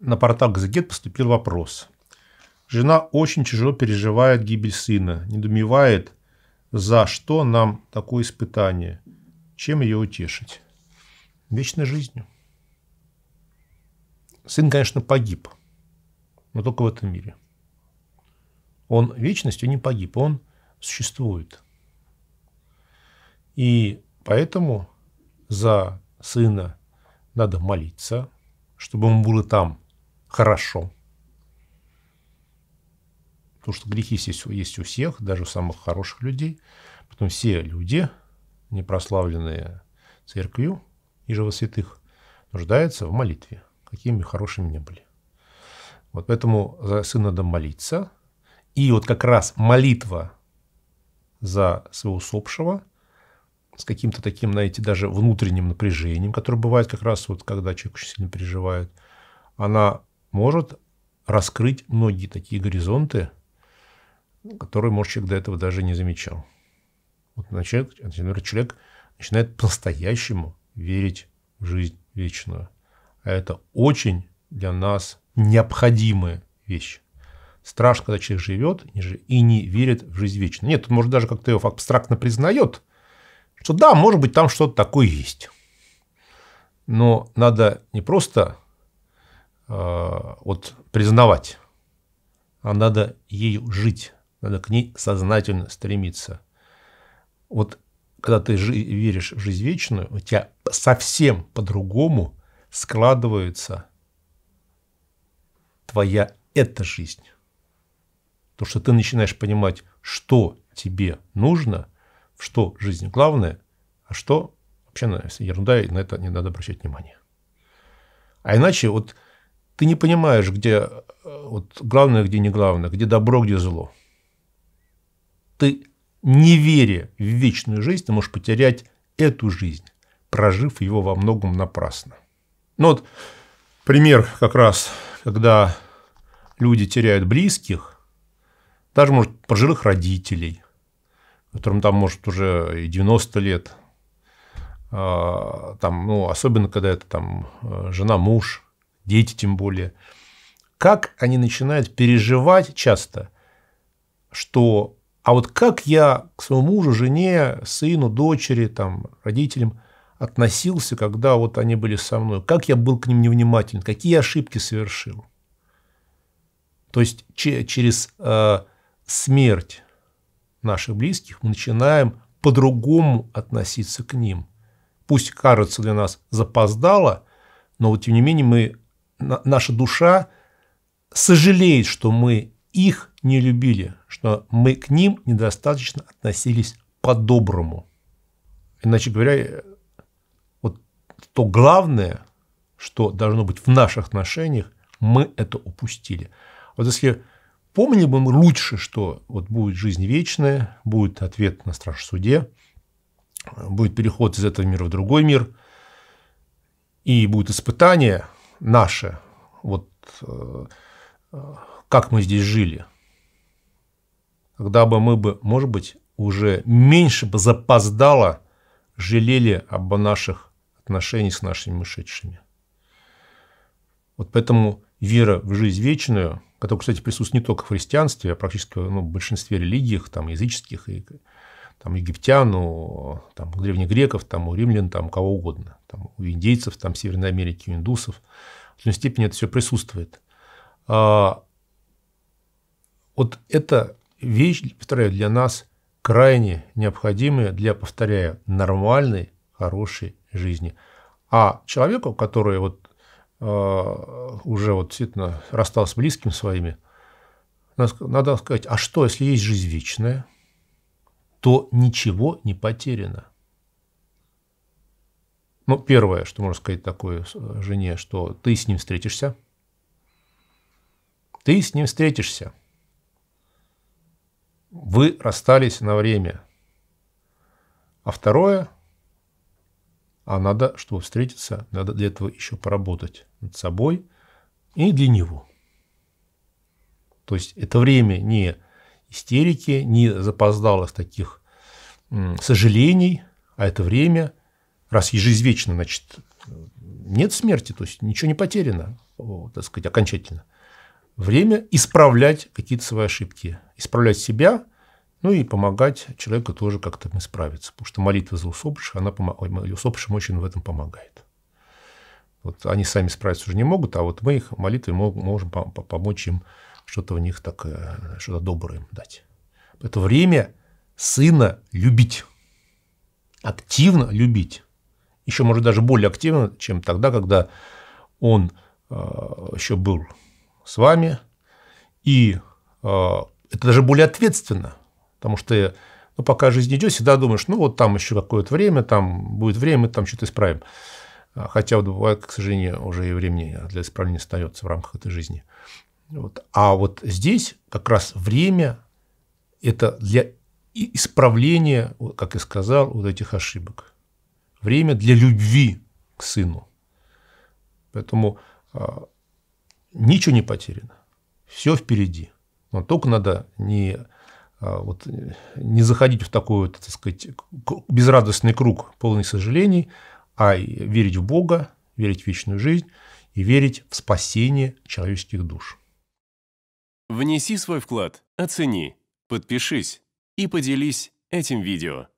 на портал «Газагет» поступил вопрос. Жена очень тяжело переживает гибель сына, недумевает, за что нам такое испытание, чем ее утешить. Вечной жизнью. Сын, конечно, погиб, но только в этом мире. Он вечностью не погиб, он существует. И поэтому за сына надо молиться, чтобы он был и там – хорошо. Потому что грехи есть, есть у всех, даже у самых хороших людей. Потом все люди, не прославленные церковью и святых, нуждаются в молитве, какими хорошими не были. Вот поэтому за сына надо молиться. И вот как раз молитва за своего усопшего с каким-то таким, знаете, даже внутренним напряжением, которое бывает как раз вот, когда человек очень сильно переживает, она может раскрыть многие такие горизонты, которые, может, человек до этого даже не замечал. Вот человек, например, человек начинает по-настоящему верить в жизнь вечную. А это очень для нас необходимая вещь. Страшно, когда человек живет и не верит в жизнь вечную. Нет, он, может, даже как-то его абстрактно признает, что да, может быть, там что-то такое есть. Но надо не просто Э, вот признавать, а надо ею жить, надо к ней сознательно стремиться. Вот когда ты жи- веришь в жизнь вечную, у тебя совсем по-другому складывается твоя эта жизнь. То, что ты начинаешь понимать, что тебе нужно, что жизнь. жизни главное, а что вообще ерунда, и на это не надо обращать внимания. А иначе вот ты не понимаешь, где э, вот, главное, где не главное, где добро, где зло. Ты, не веря в вечную жизнь, ты можешь потерять эту жизнь, прожив его во многом напрасно. Ну вот пример как раз, когда люди теряют близких, даже, может, пожилых родителей, которым там, может, уже и 90 лет, а, там, ну, особенно когда это там э, жена, муж – дети тем более, как они начинают переживать часто, что а вот как я к своему мужу, жене, сыну, дочери, там, родителям относился, когда вот они были со мной, как я был к ним невнимателен, какие ошибки совершил. То есть через э, смерть наших близких мы начинаем по-другому относиться к ним. Пусть кажется для нас запоздало, но вот тем не менее мы наша душа сожалеет, что мы их не любили, что мы к ним недостаточно относились по-доброму. Иначе говоря, э, вот то главное, что должно быть в наших отношениях, мы это упустили. Вот если помнили бы мы лучше, что вот будет жизнь вечная, будет ответ на страж суде, будет переход из этого мира в другой мир, и будет испытание – наше, вот э, как мы здесь жили, когда бы мы бы, может быть, уже меньше бы запоздало жалели об наших отношениях с нашими ушедшими. Вот поэтому вера в жизнь вечную, которая, кстати, присутствует не только в христианстве, а практически ну, в большинстве религий, там, языческих, и, там, египтян, у, там, у древних греков, там, у римлян, там, кого угодно там, у индейцев, там, Северной Америки, у индусов. В той степени это все присутствует. А, вот эта вещь, повторяю, для нас крайне необходимая для, повторяю, нормальной, хорошей жизни. А человеку, который вот а, уже вот действительно расстался с близким своими, надо сказать, а что, если есть жизнь вечная, то ничего не потеряно. Ну, первое, что можно сказать такой э, жене, что ты с ним встретишься. Ты с ним встретишься. Вы расстались на время. А второе, а надо, чтобы встретиться, надо для этого еще поработать над собой и для него. То есть это время не истерики, не запоздалых таких сожалений, а это время – раз ежеизвечно, значит, нет смерти, то есть ничего не потеряно, так сказать, окончательно. Время исправлять какие-то свои ошибки, исправлять себя, ну и помогать человеку тоже как-то исправиться. Потому что молитва за усопших, она помог... усопшим очень в этом помогает. Вот они сами справиться уже не могут, а вот мы их молитвой можем помочь им что-то в них так э, что-то доброе им дать. Это время сына любить, активно любить еще, может, даже более активно, чем тогда, когда он э, еще был с вами. И э, это даже более ответственно, потому что ну, пока жизнь идет, всегда думаешь, ну вот там еще какое-то время, там будет время, там что-то исправим. А, хотя вот бывает, к сожалению, уже и времени для исправления остается в рамках этой жизни. Вот. А вот здесь как раз время – это для исправления, как я сказал, вот этих ошибок время для любви к сыну. Поэтому а, ничего не потеряно, все впереди. Но только надо не, а, вот, не заходить в такой, так сказать, безрадостный круг полный сожалений, а верить в Бога, верить в вечную жизнь и верить в спасение человеческих душ. Внеси свой вклад, оцени, подпишись и поделись этим видео.